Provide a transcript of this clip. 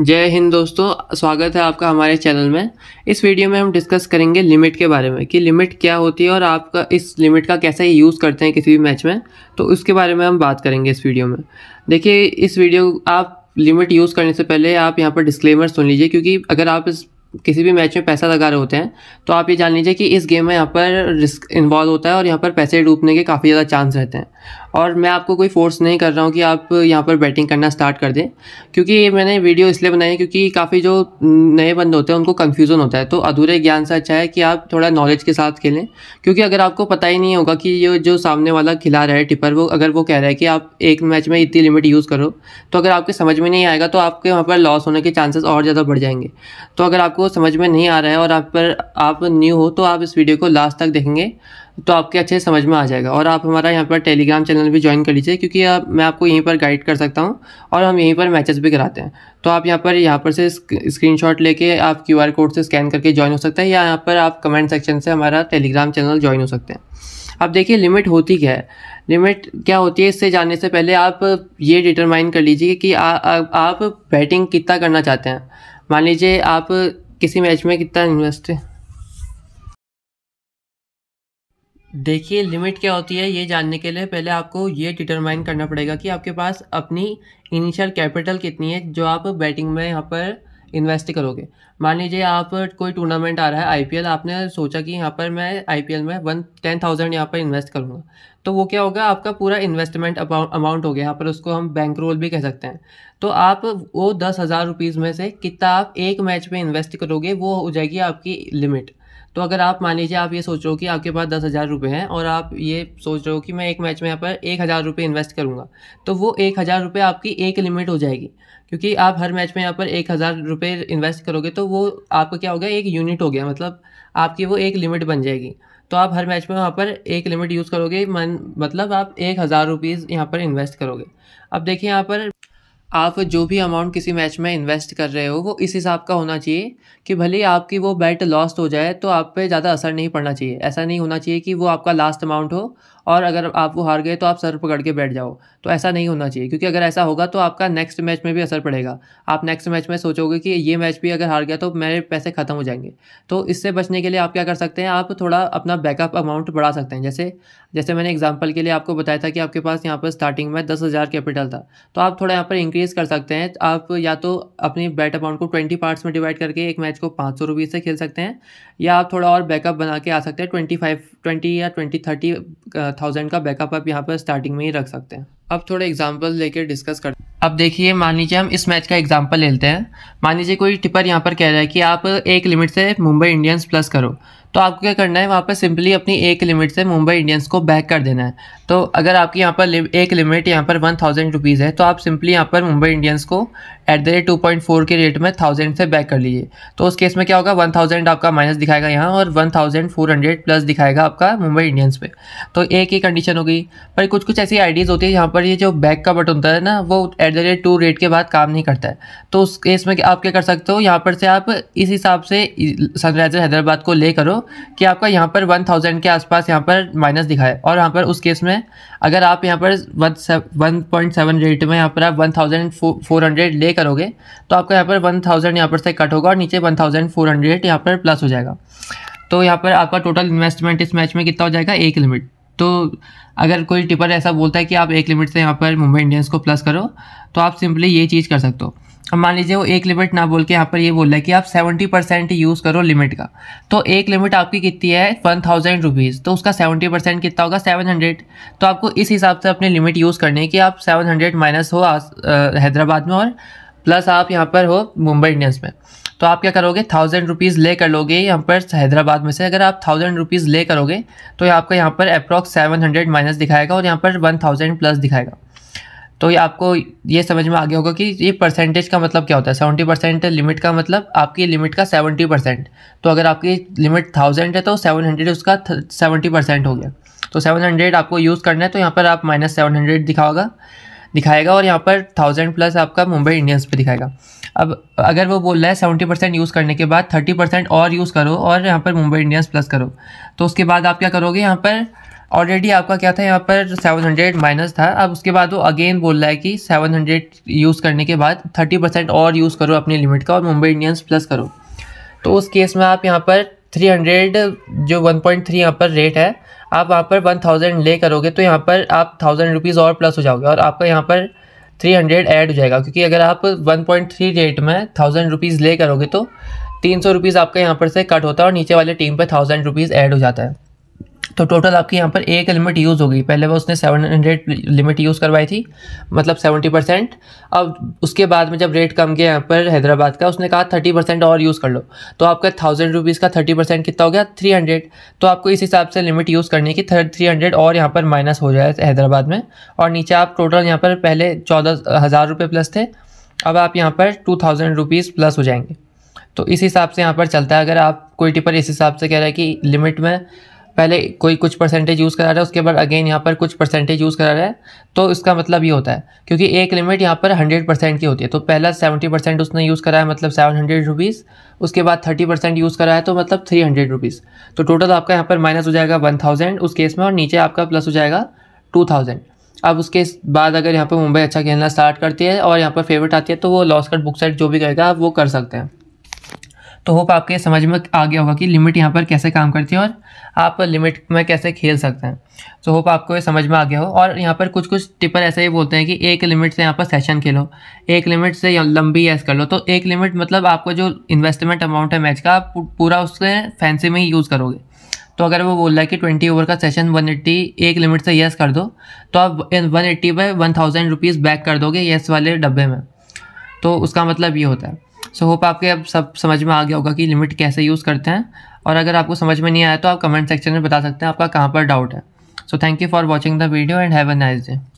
जय हिंद दोस्तों स्वागत है आपका हमारे चैनल में इस वीडियो में हम डिस्कस करेंगे लिमिट के बारे में कि लिमिट क्या होती है और आपका इस लिमिट का कैसे यूज़ करते हैं किसी भी मैच में तो उसके बारे में हम बात करेंगे इस वीडियो में देखिए इस वीडियो आप लिमिट यूज़ करने से पहले आप यहाँ पर डिस्क्लेमर सुन लीजिए क्योंकि अगर आप इस किसी भी मैच में पैसा लगा रहे होते हैं तो आप ये जान लीजिए कि इस गेम में यहाँ पर रिस्क इन्वॉल्व होता है और यहाँ पर पैसे डूबने के काफ़ी ज़्यादा चांस रहते हैं और मैं आपको कोई फोर्स नहीं कर रहा हूँ कि आप यहाँ पर बैटिंग करना स्टार्ट कर दें क्योंकि ये मैंने वीडियो इसलिए बनाई है क्योंकि काफ़ी जो नए बंद होते हैं उनको कन्फ्यूज़न होता है तो अधूरे ज्ञान से अच्छा है कि आप थोड़ा नॉलेज के साथ खेलें क्योंकि अगर आपको पता ही नहीं होगा कि ये जो सामने वाला खिला रहा है टिपर वो अगर वो कह रहा है कि आप एक मैच में इतनी लिमिट यूज़ करो तो अगर आपके समझ में नहीं आएगा तो आपके वहाँ पर लॉस होने के चांसेस और ज़्यादा बढ़ जाएंगे तो अगर आपको समझ में नहीं आ रहा है और आप पर आप न्यू हो तो आप इस वीडियो को लास्ट तक देखेंगे तो आपके अच्छे से समझ में आ जाएगा और आप हमारा यहाँ पर टेलीग्राम चैनल भी ज्वाइन कर लीजिए क्योंकि आप, मैं आपको यहीं पर गाइड कर सकता हूँ और हम यहीं पर मैचेस भी कराते हैं तो आप यहाँ पर यहाँ पर से स्क्रीनशॉट लेके आप क्यूआर कोड से स्कैन करके ज्वाइन हो सकते हैं या यहाँ पर आप कमेंट सेक्शन से हमारा टेलीग्राम चैनल ज्वाइन हो सकते हैं अब देखिए लिमिट होती क्या है लिमिट क्या होती है इससे जानने से पहले आप ये डिटरमाइन कर लीजिए कि आ, आ, आप बैटिंग कितना करना चाहते हैं मान लीजिए आप किसी मैच में कितना इन्वेस्ट देखिए लिमिट क्या होती है ये जानने के लिए पहले आपको ये डिटरमाइन करना पड़ेगा कि आपके पास अपनी इनिशियल कैपिटल कितनी है जो आप बैटिंग में यहाँ पर इन्वेस्ट करोगे मान लीजिए आप कोई टूर्नामेंट आ रहा है आईपीएल आपने सोचा कि यहाँ पर मैं आईपीएल में वन टेन थाउजेंड यहाँ पर इन्वेस्ट करूँगा तो वो क्या होगा आपका पूरा इन्वेस्टमेंट अमाउंट हो गया यहाँ पर उसको हम बैंक रोल भी कह सकते हैं तो आप वो दस हज़ार रुपीज़ में से कितना आप एक मैच में इन्वेस्ट करोगे वो हो जाएगी आपकी लिमिट तो अगर आप मान लीजिए आप ये सोच रहे हो कि आपके पास दस हज़ार रुपये हैं और आप ये सोच रहे हो कि मैं एक मैच में यहाँ पर एक हज़ार रुपये इन्वेस्ट करूँगा तो वो एक हज़ार रुपये आपकी एक लिमिट हो जाएगी क्योंकि आप हर मैच में यहाँ पर एक हज़ार रुपये इन्वेस्ट करोगे तो वो आपका क्या हो गया एक यूनिट हो गया मतलब आपकी वो एक लिमिट बन जाएगी तो आप हर मैच में वहाँ पर एक लिमिट यूज़ करोगे मन मतलब आप एक हज़ार रुपीज़ यहाँ पर इन्वेस्ट करोगे अब देखिए यहाँ पर आप जो भी अमाउंट किसी मैच में इन्वेस्ट कर रहे हो वो इस हिसाब का होना चाहिए कि भले ही आपकी वो बैट लॉस्ट हो जाए तो आप पे ज़्यादा असर नहीं पड़ना चाहिए ऐसा नहीं होना चाहिए कि वो आपका लास्ट अमाउंट हो और अगर आप वो हार गए तो आप सर पकड़ के बैठ जाओ तो ऐसा नहीं होना चाहिए क्योंकि अगर ऐसा होगा तो आपका नेक्स्ट मैच में भी असर पड़ेगा आप नेक्स्ट मैच में सोचोगे कि ये मैच भी अगर हार गया तो मेरे पैसे ख़त्म हो जाएंगे तो इससे बचने के लिए आप क्या कर सकते हैं आप थोड़ा अपना बैकअप अमाउंट बढ़ा सकते हैं जैसे जैसे मैंने एग्जाम्पल के लिए आपको बताया था कि आपके पास यहाँ पर स्टार्टिंग में दस हज़ार कैपिटल था तो आप थोड़ा यहाँ पर इंक्रीज़ कर सकते हैं आप या तो अपनी बैट अमाउंट को ट्वेंटी पार्ट्स में डिवाइड करके एक मैच को पाँच सौ से खेल सकते हैं या आप थोड़ा और बैकअप बना के आ सकते हैं ट्वेंटी फाइव ट्वेंटी या ट्वेंटी थर्टी थाउजेंड का बैकअप आप यहाँ पर स्टार्टिंग में ही रख सकते हैं अब थोड़े एग्जाम्पल लेकर डिस्कस करते हैं अब देखिए मान लीजिए हम इस मैच का एग्जाम्पल लेते हैं मान लीजिए कोई टिपर यहाँ पर कह रहा है कि आप एक लिमिट से मुंबई इंडियंस प्लस करो तो आपको क्या करना है वहाँ पर सिंपली अपनी एक लिमिट से मुंबई इंडियंस को बैक कर देना है तो अगर आपकी यहाँ पर एक लिमिट यहाँ पर वन थाउजेंड रुपीज़ है तो आप सिंपली यहाँ पर मुंबई इंडियंस को at the rate two point four के रेट में थाउजेंड से बैक कर लीजिए तो उस केस में क्या होगा वन थाउजेंड आपका माइनस दिखाएगा यहाँ और one thousand four hundred plus दिखाएगा आपका मुंबई इंडियंस पे तो एक ही कंडीशन होगी पर कुछ कुछ ऐसी आइडियाज़ होती है यहाँ पर ये जो बैक का बटन होता है ना वो at the rate two rate के बाद काम नहीं करता है तो उस केस में आप क्या कर सकते हो यहाँ पर से आप इस हिसाब से सनराइज़र हैदराबाद को ले करो कि आपका यहाँ पर वन थाउजेंड के आसपास यहाँ पर माइनस दिखाए और यहाँ पर उस केस में अगर आप यहाँ पर वन पॉइंट सेवन रेट में यहाँ पर आप वन थाउजेंड फोर हंड्रेड ले करोगे तो आपका यहाँ पर वन थाउजेंड यहाँ पर से कट होगा और नीचे वन थाउजेंड फोर हंड्रेड यहाँ पर प्लस हो जाएगा तो यहाँ पर आपका टोटल इन्वेस्टमेंट इस मैच में कितना हो जाएगा एक लिमिट तो अगर कोई टिपर ऐसा बोलता है कि आप एक लिमिट से यहाँ पर मुंबई इंडियंस को प्लस करो तो आप सिंपली ये चीज़ कर सकते हो अब मान लीजिए वो एक लिमिट ना बोल के यहाँ पर ये बोल रहा है कि आप सेवेंटी परसेंट यूज़ करो लिमिट का तो एक लिमिट आपकी कितनी है वन थाउजेंड रुपीज़ तो उसका सेवेंटी परसेंट कितना होगा सेवन हंड्रेड तो आपको इस हिसाब से अपनी लिमिट यूज़ करनी है कि आप सेवन हंड्रेड माइनस हो हैदराबाद में और प्लस आप यहाँ पर हो मुंबई इंडियंस में तो आप क्या करोगे थाउजेंड रुपीज़ ले कर लोगे यहाँ पर हैदराबाद में से अगर आप थाउजेंड रुपीज़ ले करोगे तो आपका यहाँ पर अप्रॉक्स सेवन हंड्रेड माइनस दिखाएगा और यहाँ पर वन थाउजेंड प्लस दिखाएगा तो ये आपको ये समझ में आ गया होगा कि ये परसेंटेज का मतलब क्या होता है सेवेंटी परसेंट लिमिट का मतलब आपकी लिमिट का सेवेंटी परसेंट तो अगर आपकी लिमिट थाउजेंड है तो सेवन हंड्रेड उसका सेवेंटी परसेंट हो गया तो सेवन हंड्रेड आपको यूज़ करना है तो यहाँ पर आप माइनस सेवन हंड्रेड दिखाओगा दिखाएगा और यहाँ पर थाउजेंड प्लस आपका मुंबई इंडियंस पे दिखाएगा अब अगर वो बोल रहा है सेवेंटी परसेंट यूज़ करने के बाद थर्टी परसेंट और यूज़ करो और यहाँ पर मुंबई इंडियंस प्लस करो तो उसके बाद आप क्या करोगे यहाँ पर ऑलरेडी आपका क्या था यहाँ पर 700 माइनस था अब उसके बाद वो अगेन बोल रहा है कि 700 यूज़ करने के बाद 30 परसेंट और यूज़ करो अपनी लिमिट का और मुंबई इंडियंस प्लस करो तो उस केस में आप यहाँ पर 300 जो 1.3 पॉइंट यहाँ पर रेट है आप वहाँ पर 1000 ले करोगे तो यहाँ पर आप थाउजेंड रुपीज़ और प्लस हो जाओगे और आपका यहाँ पर 300 ऐड हो जाएगा क्योंकि अगर आप 1.3 रेट में थाउजेंड रुपीज़ ले करोगे तो तीन सौ रुपीज़ आपका यहाँ पर से कट होता है और नीचे वाले टीम पर थाउजेंड रुपीज़ ऐड हो जाता है तो टोटल आपके यहाँ पर एक लिमिट यूज़ हो गई पहले वो उसने 700 लिमिट यूज़ करवाई थी मतलब 70 परसेंट अब उसके बाद में जब रेट कम गया यहाँ पर हैदराबाद का उसने कहा 30 परसेंट और यूज़ कर लो तो आपका थाउजेंड रुपीज़ का 30 परसेंट कितना हो गया 300 तो आपको इस हिसाब से लिमिट यूज़ करने की थ्री हंड्रेड और यहाँ पर माइनस हो जाए हैदराबाद में और नीचे आप टोटल यहाँ पर पहले चौदह हज़ार रुपये प्लस थे अब आप यहाँ पर टू थाउजेंड रुपीज़ प्लस हो जाएंगे तो इस हिसाब से यहाँ पर चलता है अगर आप कोई टिपर इस हिसाब से कह रहे हैं कि लिमिट में पहले कोई कुछ परसेंटेज यूज़ करा रहा है उसके बाद अगेन यहाँ पर कुछ परसेंटेज यूज़ करा रहा है तो इसका मतलब ये होता है क्योंकि एक लिमिट यहाँ पर हंड्रेड परसेंट की होती है तो पहला सेवेंटी परसेंट उसने यूज़ करा है मतलब सेवन हंड्रेड रुपीज़ उसके बाद थर्टी परसेंट यूज़ करा है तो मतलब थ्री हंड्रेड रुपीज़ तो टोटल आपका यहाँ पर माइनस हो जाएगा वन थाउजेंड उस केस में और नीचे आपका प्लस हो जाएगा टू थाउजेंड अब उसके बाद अगर यहाँ पर मुंबई अच्छा खेलना स्टार्ट करती है और यहाँ पर फेवरेट आती है तो वो लॉस कट बुक साइड जो भी करेगा आप वो कर सकते हैं तो होप आपके समझ में आ गया होगा कि लिमिट यहाँ पर कैसे काम करती है और आप लिमिट में कैसे खेल सकते हैं तो होप आपको ये समझ में आ गया हो और यहाँ पर कुछ कुछ टिपर ऐसे ही बोलते हैं कि एक लिमिट से यहाँ पर सेशन खेलो एक लिमिट से लंबी एस कर लो तो एक लिमिट मतलब आपको जो इन्वेस्टमेंट अमाउंट है मैच का आप पूरा उसके फैंसी में ही यूज़ करोगे तो अगर वो बोल रहा है कि ट्वेंटी ओवर का सेशन वन एट्टी एक लिमिट से येस कर दो तो आप वन एट्टी पर वन थाउजेंड रुपीज़ बैक कर दोगे येस वाले डब्बे में तो उसका मतलब ये होता है सो होप आपके अब सब समझ में आ गया होगा कि लिमिट कैसे यूज़ करते हैं और अगर आपको समझ में नहीं आया तो आप कमेंट सेक्शन में बता सकते हैं आपका कहाँ पर डाउट है so thank you for watching the video and have a nice day